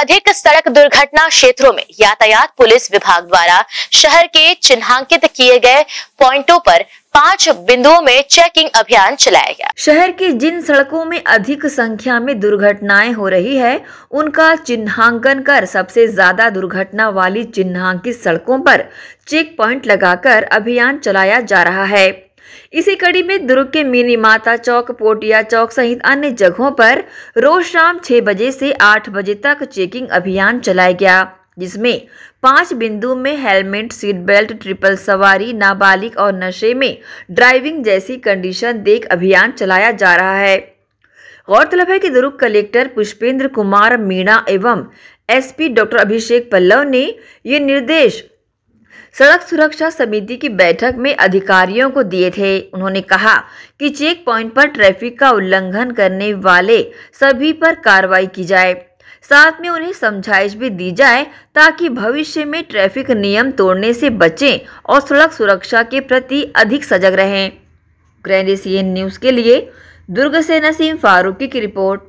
अधिक सड़क दुर्घटना क्षेत्रों में यातायात पुलिस विभाग द्वारा शहर के चिन्हांकित किए गए पॉइंटों पर पांच बिंदुओं में चेकिंग अभियान चलाया गया शहर की जिन सड़कों में अधिक संख्या में दुर्घटनाएं हो रही है उनका चिन्हांकन कर सबसे ज्यादा दुर्घटना वाली चिन्हांकित सड़कों पर चेक पॉइंट लगाकर अभियान चलाया जा रहा है इसी कड़ी में दुर्ग के मिनी माता चौक पोटिया चौक सहित अन्य जगहों पर रोज शाम छह बजे से आठ बजे तक चेकिंग अभियान चलाया गया जिसमें पांच बिंदु में हेलमेट सीट बेल्ट ट्रिपल सवारी नाबालिग और नशे में ड्राइविंग जैसी कंडीशन देख अभियान चलाया जा रहा है गौरतलब है कि दुर्ग कलेक्टर पुष्पेंद्र कुमार मीणा एवं एसपी डॉक्टर अभिषेक पल्लव ने ये निर्देश सड़क सुरक्षा समिति की बैठक में अधिकारियों को दिए थे उन्होंने कहा कि चेक पॉइंट पर ट्रैफिक का उल्लंघन करने वाले सभी पर कार्रवाई की जाए साथ में उन्हें समझाइश भी दी जाए ताकि भविष्य में ट्रैफिक नियम तोड़ने से बचें और सड़क सुरक्षा के प्रति अधिक सजग रहें ग्रैंड न्यूज़ के लिए दुर्ग से नसीम फारूकी की रिपोर्ट